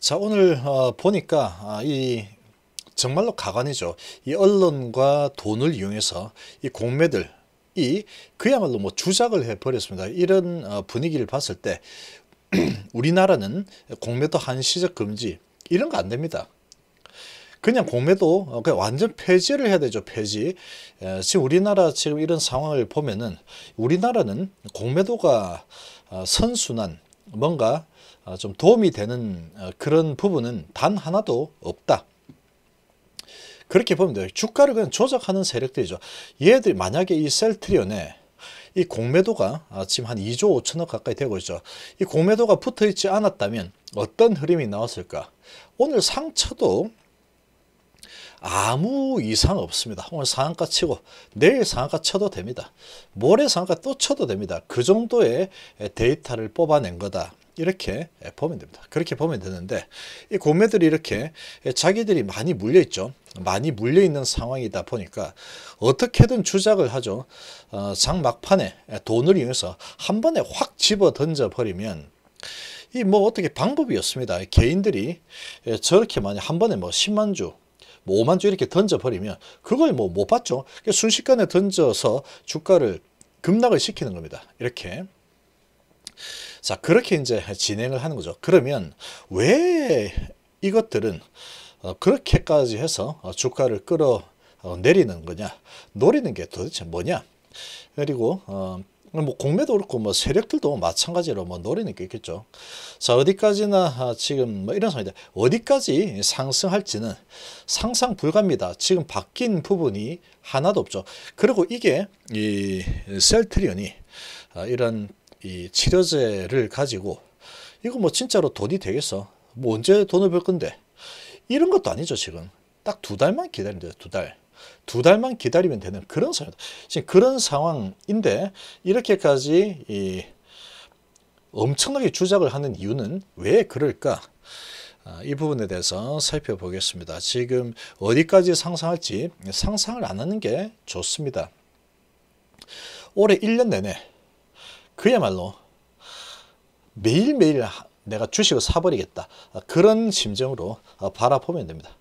자 오늘 어, 보니까 아, 이 정말로 가관이죠. 이 언론과 돈을 이용해서 이 공매들 이 그야말로 뭐 주작을 해버렸습니다. 이런 어, 분위기를 봤을 때 우리나라는 공매도 한시적 금지 이런 거 안 됩니다. 그냥 공매도 어, 그냥 완전 폐지를 해야 되죠 폐지 에, 지금 우리나라 지금 이런 상황을 보면은 우리나라는 공매도가 어, 선순환 뭔가 어, 좀 도움이 되는 어, 그런 부분은 단 하나도 없다. 그렇게 보면 돼요. 주가를 그냥 조작하는 세력들이죠. 얘들이 만약에 이 셀트리온에 이 공매도가 어, 지금 한 2조 5천억 가까이 되고 있죠. 이 공매도가 붙어 있지 않았다면 어떤 흐름이 나왔을까? 오늘 상처도 아무 이상 없습니다. 오늘 상한가 치고 내일 상한가 쳐도 됩니다. 모레 상한가 또 쳐도 됩니다. 그 정도의 데이터를 뽑아낸 거다. 이렇게 보면 됩니다. 그렇게 보면 되는데 이 곰매들이 이렇게 자기들이 많이 물려 있죠. 많이 물려 있는 상황이다 보니까 어떻게든 주작을 하죠. 어, 장 막판에 돈을 이용해서 한 번에 확 집어 던져 버리면 이 뭐 어떻게 방법이 없습니다. 개인들이 저렇게 많이 한 번에 뭐 10만 주 5만 뭐 주 이렇게 던져버리면 그걸 뭐 못 봤죠. 순식간에 던져서 주가를 급락을 시키는 겁니다. 이렇게 자 그렇게 이제 진행을 하는 거죠. 그러면 왜 이것들은 어, 그렇게까지 해서 어, 주가를 끌어 어, 내리는 거냐 노리는 게 도대체 뭐냐 그리고 어, 뭐 공매도 그렇고 뭐 세력들도 마찬가지로 뭐 노리는 게 있겠죠. 자 어디까지나 아, 지금 뭐 이런 상황인데 어디까지 상승할지는 상상 불가입니다. 지금 바뀐 부분이 하나도 없죠. 그리고 이게 이 셀트리온이 아, 이런 이 치료제를 가지고 이거 뭐 진짜로 돈이 되겠어? 뭐 언제 돈을 벌 건데? 이런 것도 아니죠 지금. 딱 두 달만 기다리면 돼요. 두 달. 두 달만 기다리면 되는 그런 상황. 지금 그런 상황인데 이렇게까지 이 엄청나게 주작을 하는 이유는 왜 그럴까? 아, 이 부분에 대해서 살펴보겠습니다. 지금 어디까지 상상할지 상상을 안 하는 게 좋습니다. 올해 1년 내내 그야말로 매일매일 내가 주식을 사버리겠다 그런 심정으로 어, 바라보면 됩니다.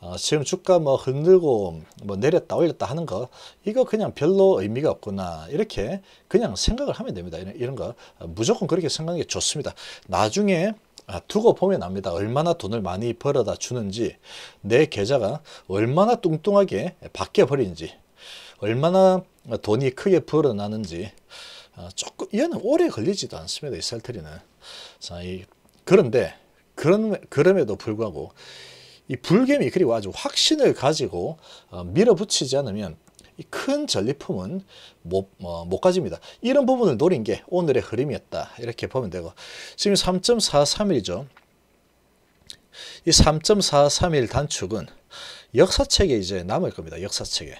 어, 지금 주가 뭐 흔들고 뭐 내렸다 올렸다 하는 거 이거 그냥 별로 의미가 없구나 이렇게 그냥 생각을 하면 됩니다. 이런, 거 어, 무조건 그렇게 생각하는 게 좋습니다. 나중에 아, 두고 보면 압니다. 얼마나 돈을 많이 벌어다 주는지 내 계좌가 얼마나 뚱뚱하게 바뀌어 버리는지 얼마나 돈이 크게 불어나는지 어, 조금 얘는 오래 걸리지도 않습니다. 이 셀트리는. 자, 이, 그런데 그런 그럼에도 불구하고 이 불겜이 그리고 아주 확신을 가지고 어, 밀어붙이지 않으면 큰 전리품은 못, 어, 못 가집니다. 이런 부분을 노린 게 오늘의 흐름이었다. 이렇게 보면 되고 지금 3.43이죠. 이3.431 단축은 역사책에 이제 남을 겁니다. 역사책에.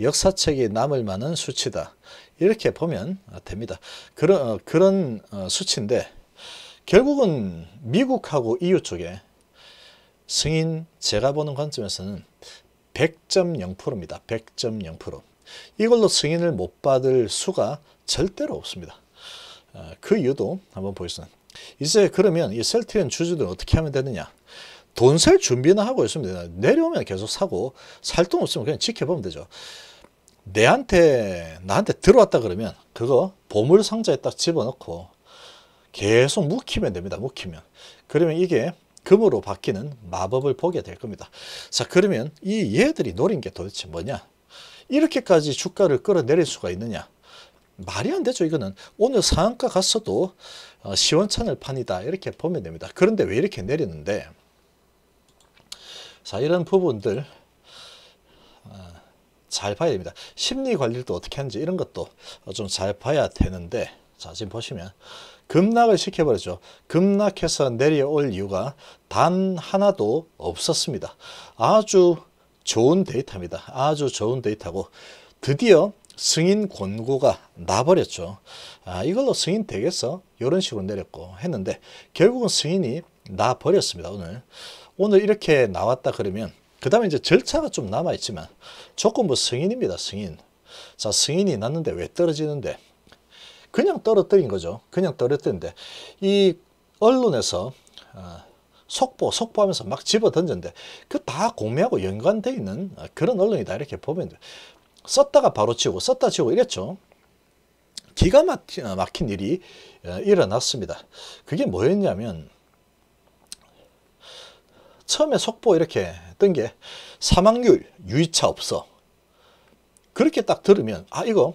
역사책에 남을 만한 수치다. 이렇게 보면 됩니다. 그런, 어, 그런 어, 수치인데 결국은 미국하고 EU 쪽에 승인 제가 보는 관점에서는 100.0%입니다. 100.0% 이걸로 승인을 못 받을 수가 절대로 없습니다. 어, 그 이유도 한번 보겠습니다. 이제 그러면 이 셀트리온 주주들 어떻게 하면 되느냐 돈살 준비는 하고 있습니다. 내려오면 계속 사고 살 돈 없으면 그냥 지켜보면 되죠. 내한테 나한테 들어왔다 그러면 그거 보물 상자에 딱 집어넣고 계속 묵히면 됩니다. 묵히면. 그러면 이게 금으로 바뀌는 마법을 보게 될 겁니다. 자 그러면 이 얘들이 노린 게 도대체 뭐냐? 이렇게까지 주가를 끌어내릴 수가 있느냐? 말이 안 되죠 이거는 오늘 상한가 갔어도 어, 시원찮을 판이다 이렇게 보면 됩니다 그런데 왜 이렇게 내리는데 자 이런 부분들 잘 봐야 됩니다. 심리 관리를 또 어떻게 하는지 이런 것도 좀 잘 봐야 되는데 자 지금 보시면 급락을 시켜버렸죠. 급락해서 내려올 이유가 단 하나도 없었습니다. 아주 좋은 데이터입니다. 아주 좋은 데이터고 드디어 승인 권고가 나버렸죠. 아, 이걸로 승인 되겠어? 이런 식으로 내렸고 했는데 결국은 승인이 나버렸습니다. 오늘 오늘 이렇게 나왔다 그러면 그 다음에 이제 절차가 좀 남아있지만 조건부 승인입니다. 뭐 승인. 자 승인이 났는데 왜 떨어지는데 그냥 떨어뜨린 거죠. 그냥 떨어뜨린데 이 언론에서 어, 속보, 속보하면서 막 집어던졌는데 그 다 공매하고 연관돼 있는 어, 그런 언론이다 이렇게 보면 돼 썼다가 바로 치우고 썼다 치우고 이랬죠. 기가 어, 막힌 일이 일어났습니다. 그게 뭐였냐면 처음에 속보 이렇게 뜬 게 사망률 유이차 없어. 그렇게 딱 들으면 아 이거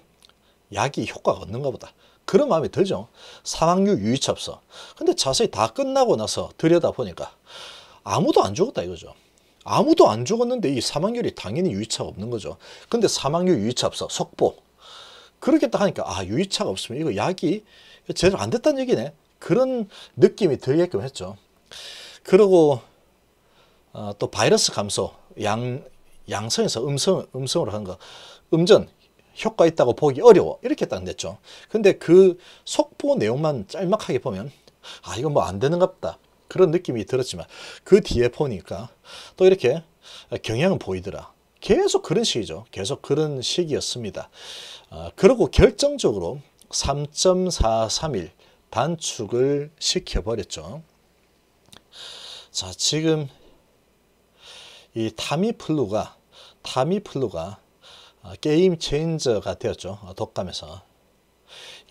약이 효과가 없는가 보다. 그런 마음이 들죠. 사망류 유의첩서. 근데 자세히 다 끝나고 나서 들여다보니까 아무도 안 죽었다 이거죠. 아무도 안 죽었는데 이 사망률이 당연히 유의차가 없는 거죠. 근데 사망률 유의차 없어. 속보. 그렇게 딱 하니까 아 유의차가 없으면 이거 약이 제대로 안 됐다는 얘기네. 그런 느낌이 들게끔 했죠. 그리고 어, 또 바이러스 감소, 양, 양성에서 음성, 음성으로 한 거, 음전, 효과 있다고 보기 어려워. 이렇게 딱 냈죠. 근데 그 속보 내용만 짤막하게 보면, 아, 이건 뭐안 되는 같다. 그런 느낌이 들었지만, 그 뒤에 보니까 또 이렇게 경향은 보이더라. 계속 그런 식이죠. 계속 그런 식이었습니다. 아, 어, 그리고 결정적으로 3.431반축을 시켜버렸죠. 자, 지금 이 타미플루가 타미플루가 어, 게임 체인저가 되었죠. 어, 독감에서.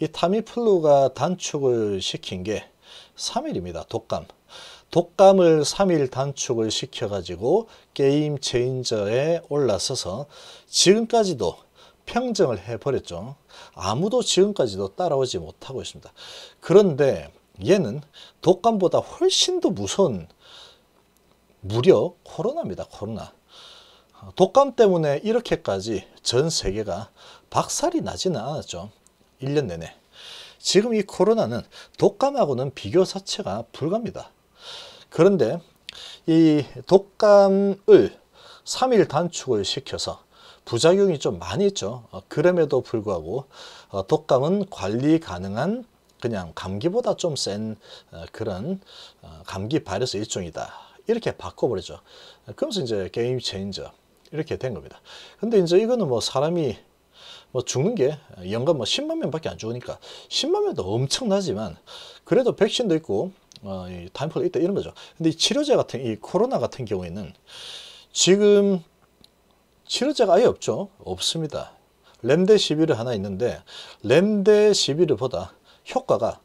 이 타미플루가 단축을 시킨 게 3일입니다. 독감. 독감을 3일 단축을 시켜가지고 게임 체인저에 올라서서 지금까지도 평정을 해버렸죠. 아무도 지금까지도 따라오지 못하고 있습니다. 그런데 얘는 독감보다 훨씬 더 무서운 무려 코로나입니다. 코로나. 독감 때문에 이렇게까지 전 세계가 박살이 나지는 않았죠. 1년 내내. 지금 이 코로나는 독감하고는 비교 자체가 불가합니다. 그런데 이 독감을 3일 단축을 시켜서 부작용이 좀 많이 있죠. 어, 그럼에도 불구하고 어, 독감은 관리 가능한 그냥 감기보다 좀센 어, 그런 감기 바이러스 일종이다. 이렇게 바꿔버리죠. 그러서 이제 게임 체인저 이렇게 된 겁니다. 근데 이제 이거는 뭐 사람이 뭐 죽는 게 연간 뭐 10만 명밖에 안 죽으니까 10만 명도 엄청나지만 그래도 백신도 있고 어, 타임플도 있다 이런 거죠. 근데 이 치료제 같은 이 코로나 같은 경우에는 지금 치료제가 아예 없죠. 없습니다. 램데시비르 하나 있는데 램데시비르보다 효과가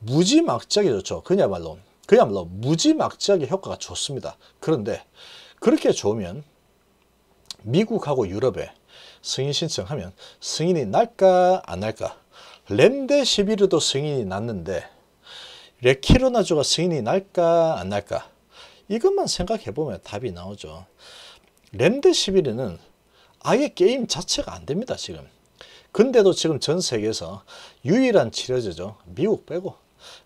무지막지하게 좋죠. 그야말로 그야말로 무지막지하게 효과가 좋습니다. 그런데 그렇게 좋으면 미국하고 유럽에 승인 신청하면 승인이 날까 안 날까 렘데시비르도 승인이 났는데 레키로나조가 승인이 날까 안 날까 이것만 생각해보면 답이 나오죠. 렘데시비르는 아예 게임 자체가 안 됩니다. 지금. 근데도 지금 전 세계에서 유일한 치료제죠. 미국 빼고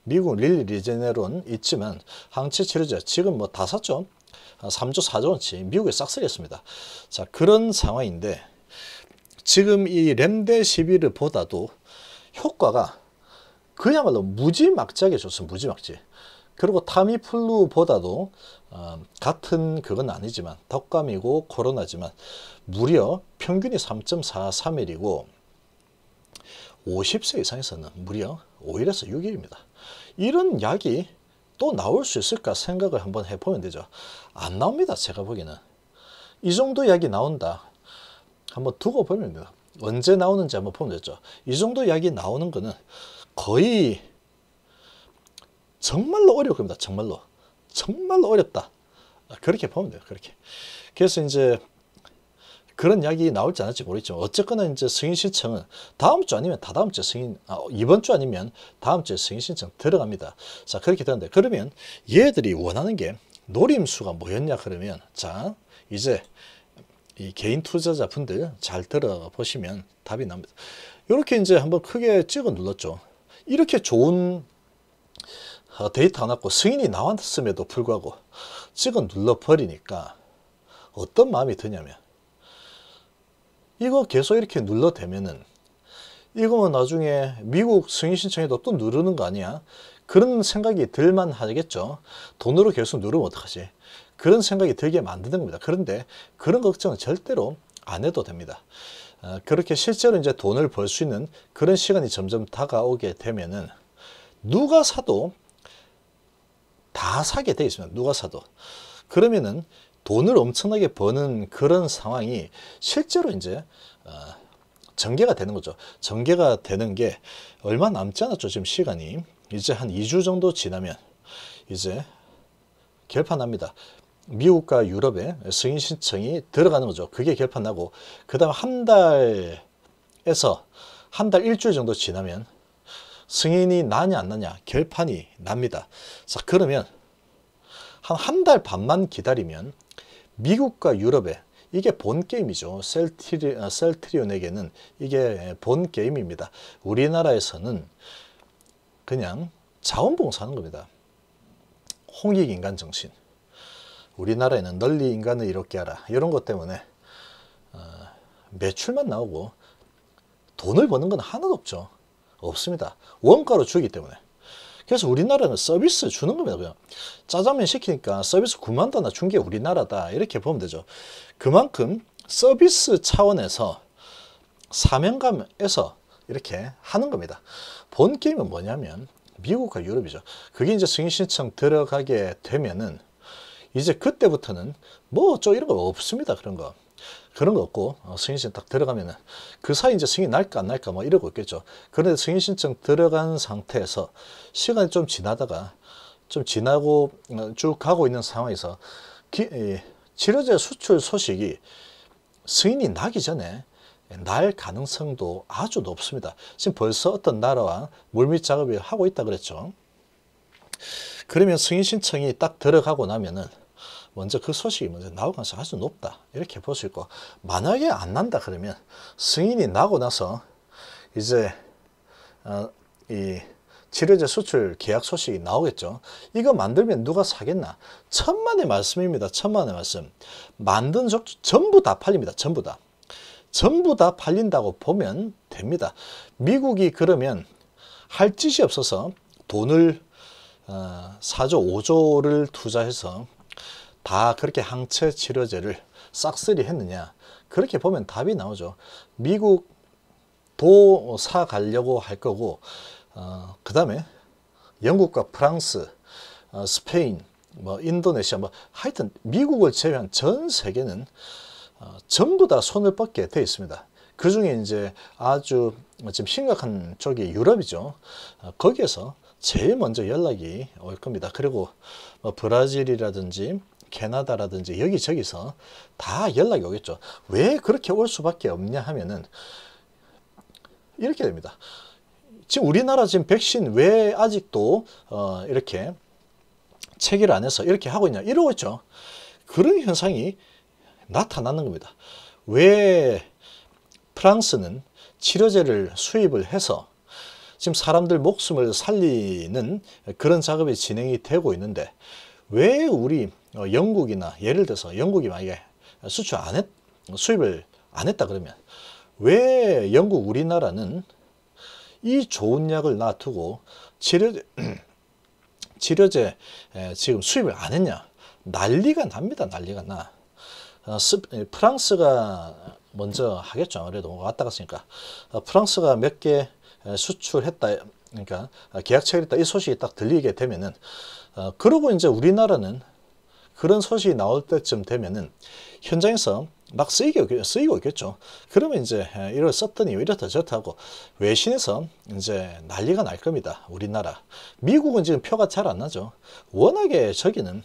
미국 릴 리제네론 있지만 항체 치료제 지금 뭐다섯죠한 3조 4조원치 아, 미국에 싹쓸이했습니다. 자 그런 상황인데 지금 이 렘데시비르보다도 효과가 그야말로 무지막지하게 좋습니다. 무지막지. 그리고 타미플루보다도 어, 같은 그건 아니지만 덕감이고 코로나지만 무려 평균이 3.43mm이고 50세 이상에서는 무려 5일에서 6일입니다. 이런 약이 또 나올 수 있을까 생각을 한번 해보면 되죠. 안 나옵니다. 제가 보기에는. 이 정도 약이 나온다. 한번 두고 보면 됩니다. 언제 나오는지 한번 보면 되죠. 이 정도 약이 나오는 거는 거의 정말로 어려울 겁니다. 정말로. 정말로 어렵다. 그렇게 보면 돼요. 그렇게. 그래서 이제 그런 이야기 나올지 않을지 모르겠지만 어쨌거나 이제 승인 신청은 다음 주 아니면 다다음 주 승인 아, 이번 주 아니면 다음 주에 승인 신청 들어갑니다. 자 그렇게 되는데 그러면 얘들이 원하는 게 노림수가 뭐였냐 그러면 자 이제 이 개인 투자자 분들 잘 들어보시면 답이 납니다. 이렇게 이제 한번 크게 찍어 눌렀죠. 이렇게 좋은 어, 데이터 나왔고 승인이 나왔음에도 불구하고 찍어 눌러버리니까 어떤 마음이 드냐면 이거 계속 이렇게 눌러대면은 이거는 나중에 미국 승인 신청에도 또 누르는 거 아니야? 그런 생각이 들만 하겠죠. 돈으로 계속 누르면 어떡하지? 그런 생각이 들게 만드는 겁니다. 그런데 그런 걱정은 절대로 안 해도 됩니다. 어, 그렇게 실제로 이제 돈을 벌 수 있는 그런 시간이 점점 다가오게 되면은 누가 사도 다 사게 돼 있습니다. 누가 사도. 그러면은 돈을 엄청나게 버는 그런 상황이 실제로 이제 어, 전개가 되는 거죠. 전개가 되는 게 얼마 남지 않았죠. 지금 시간이 이제 한 2주 정도 지나면 이제 결판합니다. 미국과 유럽에 승인 신청이 들어가는 거죠. 그게 결판나고 그 다음 한 달에서 한 달 일주일 정도 지나면 승인이 나냐 안 나냐 결판이 납니다. 자 그러면 한 한 달 반만 기다리면 미국과 유럽에 이게 본 게임이죠. 셀트리, 아, 셀트리온에게는 이게 본 게임입니다. 우리나라에서는 그냥 자원봉사하는 겁니다. 홍익 인간 정신. 우리나라에는 널리 인간을 이롭게 하라. 이런 것 때문에 어, 매출만 나오고 돈을 버는 건 하나도 없죠. 없습니다. 원가로 주기 때문에. 그래서 우리나라는 서비스 주는 겁니다. 그냥. 짜장면 시키니까 서비스 9만 달러 준게 우리나라다. 이렇게 보면 되죠. 그만큼 서비스 차원에서 사명감에서 이렇게 하는 겁니다. 본 게임은 뭐냐면 미국과 유럽이죠. 그게 이제 승인 신청 들어가게 되면은 이제 그때부터는 뭐 저 이런 거 없습니다. 그런 거. 그런 거 없고 어, 승인신 딱 들어가면은 그 사이 이제 승인 날까 안 날까 뭐 이러고 있겠죠. 그런데 승인 신청 들어간 상태에서 시간이 좀 지나다가 좀 지나고 어, 쭉 가고 있는 상황에서 기, 예, 치료제 수출 소식이 승인이 나기 전에 날 가능성도 아주 높습니다. 지금 벌써 어떤 나라와 물밑 작업을 하고 있다 그랬죠. 그러면 승인 신청이 딱 들어가고 나면은 먼저 그 소식이 먼저 나올 가능성이 아주 높다. 이렇게 볼 수 있고 만약에 안 난다 그러면 승인이 나고 나서 이제 어, 이 치료제 수출 계약 소식이 나오겠죠. 이거 만들면 누가 사겠나? 천만의 말씀입니다. 천만의 말씀. 만든 적 전부 다 팔립니다. 전부 다. 전부 다 팔린다고 보면 됩니다. 미국이 그러면 할 짓이 없어서 돈을 어, 4조 5조를 투자해서 다 그렇게 항체 치료제를 싹쓸이 했느냐 그렇게 보면 답이 나오죠. 미국도 사가려고 할 거고 어, 그 다음에 영국과 프랑스, 어, 스페인, 뭐 인도네시아 뭐 하여튼 미국을 제외한 전 세계는 어, 전부 다 손을 뻗게 돼 있습니다. 그 중에 이제 아주 지금 심각한 쪽이 유럽이죠. 어, 거기에서 제일 먼저 연락이 올 겁니다. 그리고 뭐 브라질이라든지 캐나다라든지 여기저기서 다 연락이 오겠죠. 왜 그렇게 올 수밖에 없냐 하면은 이렇게 됩니다. 지금 우리나라 지금 백신 왜 아직도 어 이렇게 체결 안 해서 이렇게 하고 있냐 이러고 있죠. 그런 현상이 나타나는 겁니다. 왜 프랑스는 치료제를 수입을 해서 지금 사람들 목숨을 살리는 그런 작업이 진행이 되고 있는데 왜 우리 어, 영국이나 예를 들어서 영국이 만약에 수출 안 했, 수입을 안 했다 그러면 왜 영국 우리나라는 이 좋은 약을 놔두고 치료, 치료제 지금 수입을 안 했냐 난리가 납니다 난리가 나 어, 프랑스가 먼저 하겠죠 아무래도 왔다 갔으니까 어, 프랑스가 몇 개 수출했다 그러니까 아, 계약 체결했다 이 소식이 딱 들리게 되면은 그러고 이제 우리나라는 그런 소식이 나올 때쯤 되면은 현장에서 막 쓰이게, 쓰이고 있겠죠. 그러면 이제 이걸 썼더니 이렇다 저렇다고 외신에서 이제 난리가 날 겁니다. 우리나라. 미국은 지금 표가 잘 안 나죠. 워낙에 저기는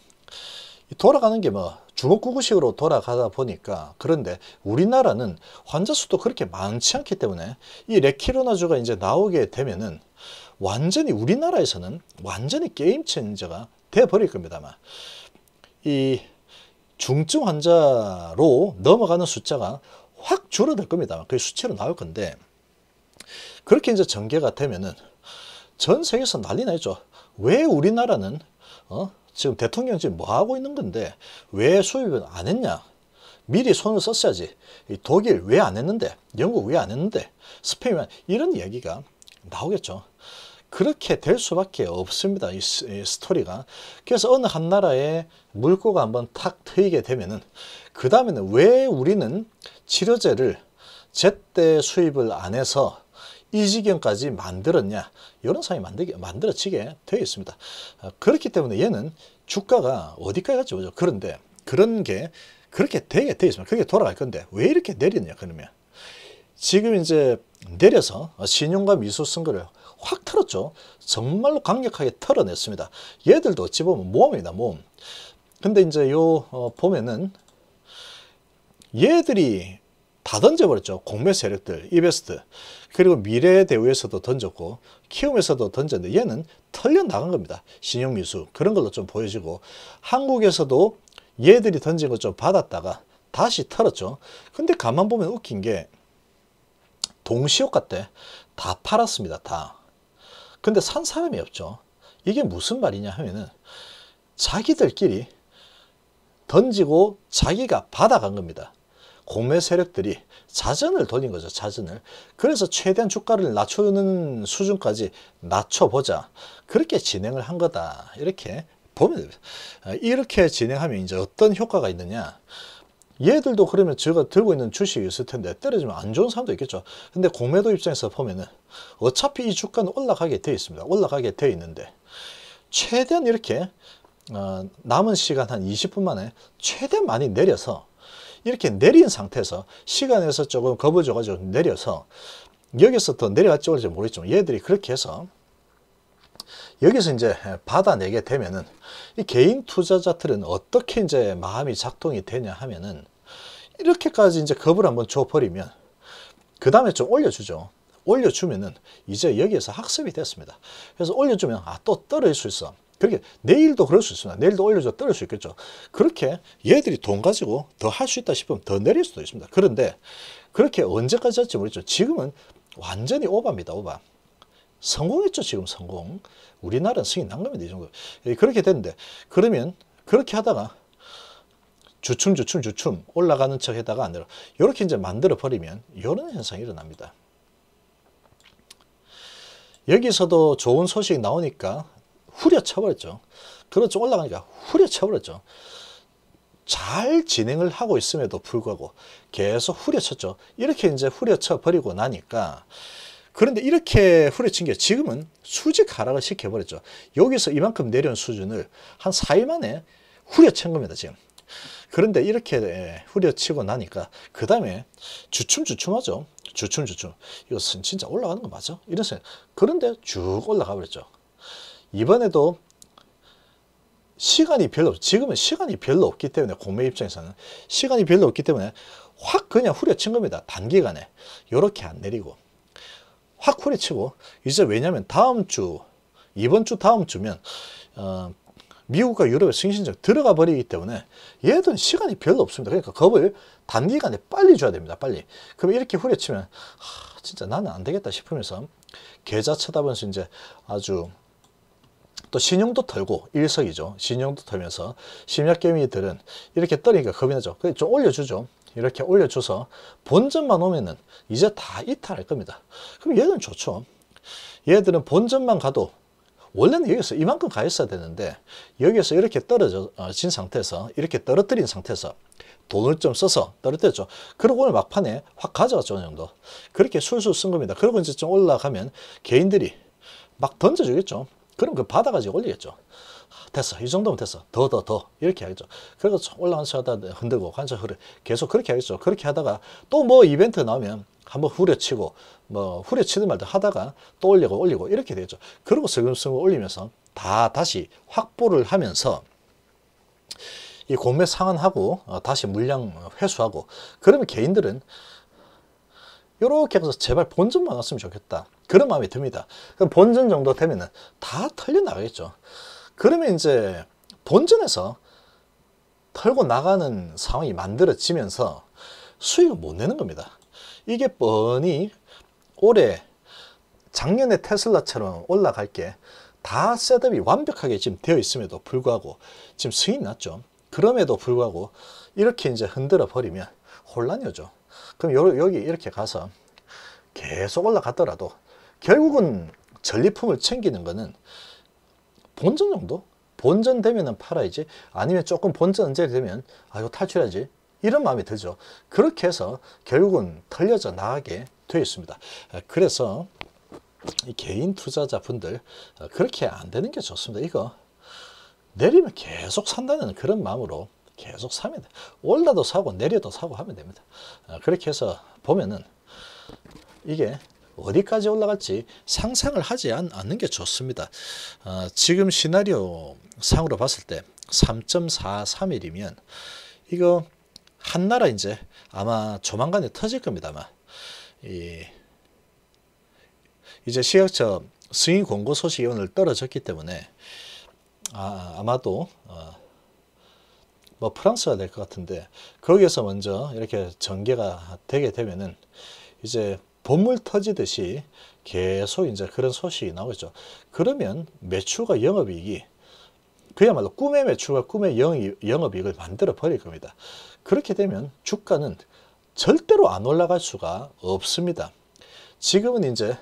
돌아가는 게뭐 주먹구구식으로 돌아가다 보니까 그런데 우리나라는 환자 수도 그렇게 많지 않기 때문에 이 레키로나주가 이제 나오게 되면은 완전히 우리나라에서는 완전히 게임 체인저가 돼버릴 겁니다만 이 중증 환자로 넘어가는 숫자가 확 줄어들 겁니다. 그 수치로 나올 건데 그렇게 이제 전개가 되면은 전 세계에서 난리 나죠. 겠왜 우리나라는 어? 지금 대통령 지금 뭐 하고 있는 건데 왜 수입은 안 했냐? 미리 손을 썼어야지. 이 독일 왜 안 했는데? 영국 왜 안 했는데? 스페인 이런 얘기가 나오겠죠. 그렇게 될 수밖에 없습니다. 이, 스토리가. 그래서 어느 한 나라에 물고가 한번 탁 트이게 되면은 그 다음에는 왜 우리는 치료제를 제때 수입을 안 해서 이 지경까지 만들었냐 이런 상황이 만들게, 만들어지게 되어 있습니다. 아, 그렇기 때문에 얘는 주가가 어디까지 갈지 모죠 그런데 그런 게 그렇게 되게 되어 있습니다. 그게 돌아갈 건데 왜 이렇게 내리냐 그러면 지금 이제 내려서 신용과 미수 쓴 거를 확 털었죠. 정말로 강력하게 털어냈습니다. 얘들도 어찌 보면 모험이다, 모험. 근데 이제 요 어, 보면은 얘들이 다 던져버렸죠. 공매 세력들, 이베스트. 그리고 미래 대우에서도 던졌고 키움에서도 던졌는데 얘는 털려나간 겁니다. 신용미수 그런 걸로 좀 보여지고 한국에서도 얘들이 던진 것 좀 받았다가 다시 털었죠. 근데 가만 보면 웃긴 게 동시효과 때 다 팔았습니다. 다. 근데 산 사람이 없죠. 이게 무슨 말이냐 하면은 자기들끼리 던지고 자기가 받아간 겁니다. 공매 세력들이 자전을 돌린 거죠. 자전을. 그래서 최대한 주가를 낮추는 수준까지 낮춰보자. 그렇게 진행을 한 거다. 이렇게 보면 됩니다. 어, 이렇게 진행하면 이제 어떤 효과가 있느냐. 얘들도 그러면 제가 들고 있는 주식이 있을 텐데 떨어지면 안 좋은 사람도 있겠죠. 근데 공매도 입장에서 보면은 어차피 이 주가는 올라가게 돼 있습니다. 올라가게 돼 있는데 최대한 이렇게 어, 남은 시간 한 20분 만에 최대한 많이 내려서 이렇게 내린 상태에서 시간에서 조금 겁을 줘가지고 내려서 여기서 더 내려갈지 올지 모르겠지만 얘들이 그렇게 해서 여기서 이제 받아내게 되면은 이 개인 투자자들은 어떻게 이제 마음이 작동이 되냐 하면은 이렇게까지 이제 겁을 한번 줘버리면 그 다음에 좀 올려주죠. 올려주면은 이제 여기에서 학습이 됐습니다. 그래서 올려주면 아 또 떨어질 수 있어. 그렇게 내일도 그럴 수 있습니다. 내일도 올려줘 떨어질 수 있겠죠. 그렇게 얘들이 돈 가지고 더 할 수 있다 싶으면 더 내릴 수도 있습니다. 그런데 그렇게 언제까지 할지 모르죠. 겠 지금은 완전히 오바입니다. 오바. 성공했죠. 지금 성공. 우리나라는 승인 난 겁니다. 이 정도. 예, 그렇게 됐는데 그러면 그렇게 하다가 주춤 주춤 주춤 올라가는 척 했다가 안 내려 이렇게 이제 만들어 버리면 이런 현상이 일어납니다. 여기서도 좋은 소식 나오니까 후려쳐버렸죠. 그런 쪽 올라가니까 후려쳐버렸죠. 잘 진행을 하고 있음에도 불구하고 계속 후려쳤죠. 이렇게 이제 후려쳐 버리고 나니까 그런데 이렇게 후려친 게 지금은 수직 하락을 시켜버렸죠. 여기서 이만큼 내려온 수준을 한 4일 만에 후려친 겁니다. 지금 그런데 이렇게 예, 후려치고 나니까 그 다음에 주춤주춤하죠. 주춤주춤. 이거 진짜 올라가는 거 맞아? 이런 생각. 그런데 쭉 올라가 버렸죠. 이번에도 시간이 별로 지금은 시간이 별로 없기 때문에 공매 입장에서는 시간이 별로 없기 때문에 확 그냥 후려친 겁니다. 단기간에. 이렇게 안 내리고. 확 후려치고 이제 왜냐면 다음 주 이번 주 다음 주면 어, 미국과 유럽의 승신적 들어가 버리기 때문에 얘들은 시간이 별로 없습니다. 그러니까 겁을 단기간에 빨리 줘야 됩니다. 빨리. 그럼 이렇게 후려치면 하, 진짜 나는 안 되겠다 싶으면서 계좌 쳐다보면서 이제 아주 또 신용도 털고 일석이죠. 신용도 털면서 심약개미들은 이렇게 떨 떠니까 겁이 나죠. 그래좀 올려주죠. 이렇게 올려줘서 본전만 오면은 이제 다 이탈할 겁니다. 그럼 얘는 좋죠. 얘들은 본전만 가도 원래는 여기서 이만큼 가 있어야 되는데 여기서 이렇게 떨어진 어, 상태에서 이렇게 떨어뜨린 상태에서 돈을 좀 써서 떨어뜨렸죠. 그리고 오늘 막판에 확 가져갔죠. 어느 정도. 그렇게 술술 쓴 겁니다. 그리고 이제 좀 올라가면 개인들이 막 던져주겠죠. 그럼 그받아가지 올리겠죠. 됐어. 이 정도면 됐어. 더, 더, 더. 이렇게 하겠죠. 그리고 올라간 차 하다 흔들고, 관차 흐려. 계속 그렇게 하겠죠. 그렇게 하다가 또 뭐 이벤트 나오면 한번 후려치고, 뭐 후려치든 말든 하다가 또 올리고, 올리고, 이렇게 되죠. 그리고 슬금슬금 올리면서 다 다시 확보를 하면서 이 공매 상환하고 어, 다시 물량 회수하고 그러면 개인들은 이렇게 해서 제발 본전만 왔으면 좋겠다 그런 마음이 듭니다 그럼 본전 정도 되면은 다 털려나가겠죠 그러면 이제 본전에서 털고 나가는 상황이 만들어지면서 수익을 못 내는 겁니다. 이게 뻔히 올해 작년에 테슬라처럼 올라갈 게 다 셋업이 완벽하게 지금 되어 있음에도 불구하고 지금 수익 났죠. 그럼에도 불구하고 이렇게 이제 흔들어 버리면 혼란이 죠 그럼 여기 이렇게 가서 계속 올라가더라도 결국은 전리품을 챙기는 거는 본전 정도? 본전 되면은 팔아야지 아니면 조금 본전 언제 되면 아 이거 탈출해야지 이런 마음이 들죠 그렇게 해서 결국은 털려져 나가게 되어 있습니다 그래서 개인 투자자분들 어, 그렇게 안 되는 게 좋습니다 이거 내리면 계속 산다는 그런 마음으로 계속 사면 돼 올라도 사고 내려도 사고 하면 됩니다 어, 그렇게 해서 보면은 이게 어디까지 올라갈지 상상을 하지 않, 는게 좋습니다. 어, 지금 시나리오 상으로 봤을 때 3.43일이면 이거 한나라 이제 아마 조만간에 터질 겁니다만 이, 이제 시각처 승인 공고 소식이 오늘 떨어졌기 때문에 아, 마도 어, 뭐 프랑스가 될 것 같은데 거기에서 먼저 이렇게 전개가 되게 되면은 이제 본물 터지듯이 계속 이제 그런 소식이 나오죠. 그러면 매출과 영업이익이 그야말로 꿈의 매출과 꿈의 영업이익을 만들어 버릴 겁니다. 그렇게 되면 주가는 절대로 안 올라갈 수가 없습니다. 지금은 이제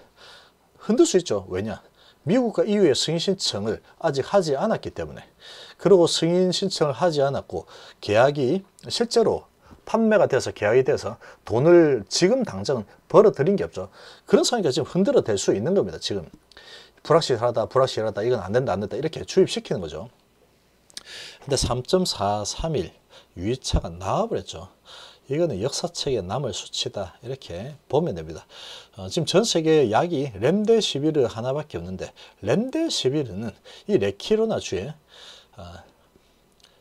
흔들 수 있죠. 왜냐? 미국과 EU의 승인 신청을 아직 하지 않았기 때문에 그리고 승인 신청을 하지 않았고 계약이 실제로 판매가 돼서 계약이 돼서 돈을 지금 당장 은 벌어들인 게 없죠. 그런 상황이니까 지금 흔들어 댈 수 있는 겁니다. 지금 불확실하다 불확실하다 이건 안 된다 안 된다 이렇게 주입시키는 거죠. 근데 3.431 유의차가 나와버렸죠. 이거는 역사책에 남을 수치다 이렇게 보면 됩니다. 어, 지금 전 세계 약이 렘데시비르 하나밖에 없는데 렘데시비르는 이 레키로나 주에 어,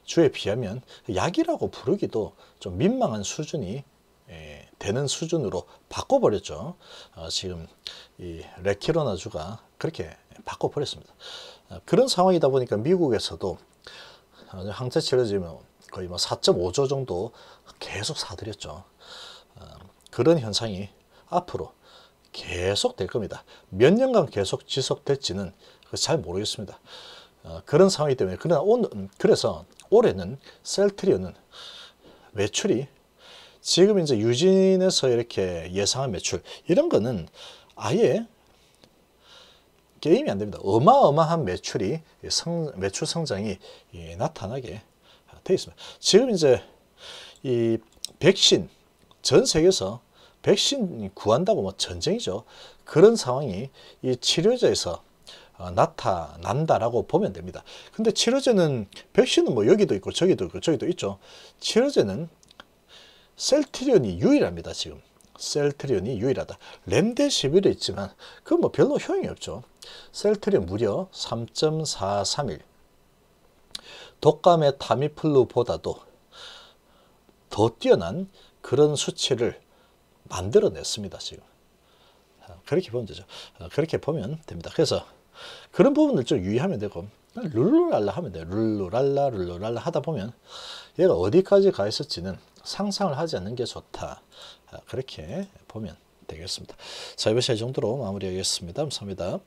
주에 비하면 약이라고 부르기도 좀 민망한 수준이 예, 되는 수준으로 바꿔버렸죠. 어, 지금 이 레키로나주가 그렇게 바꿔버렸습니다. 어, 그런 상황이다 보니까 미국에서도 어, 항체 치료제면 거의 뭐 4.5조 정도 계속 사들였죠. 그런 현상이 앞으로 계속 될 겁니다. 몇 년간 계속 지속될지는 그 잘 모르겠습니다. 그런 상황이 때문에 그러나 오늘 음, 그래서 올해는 셀트리온은 매출이 지금 이제 유진에서 이렇게 예상한 매출 이런 거는 아예 게임이 안 됩니다. 어마어마한 매출이 성, 매출 성장이 예, 나타나게 되 있습니다. 지금 이제 이 백신 전 세계에서 백신 구한다고 뭐 전쟁이죠. 그런 상황이 이 치료제에서 어, 나타난다라고 보면 됩니다. 근데 치료제는 백신은 뭐 여기도 있고 저기도 있고 저기도 있죠. 치료제는 셀트리온이 유일합니다. 지금 셀트리온이 유일하다. 렘데시빌이 있지만 그건 뭐 별로 효용이 없죠. 셀트리온 무려 3.431 독감의 타미플루보다도 더 뛰어난 그런 수치를 만들어냈습니다. 지금 그렇게 보면 되죠. 어, 그렇게 보면 됩니다. 그래서 그런 부분들 좀 유의하면 되고 룰루랄라 하면 돼요. 룰루랄라 룰루랄라 하다 보면 얘가 어디까지 가있었지는 상상을 하지 않는 게 좋다. 아, 그렇게 보면 되겠습니다. 자 이번 시간 정도로 마무리하겠습니다. 감사합니다.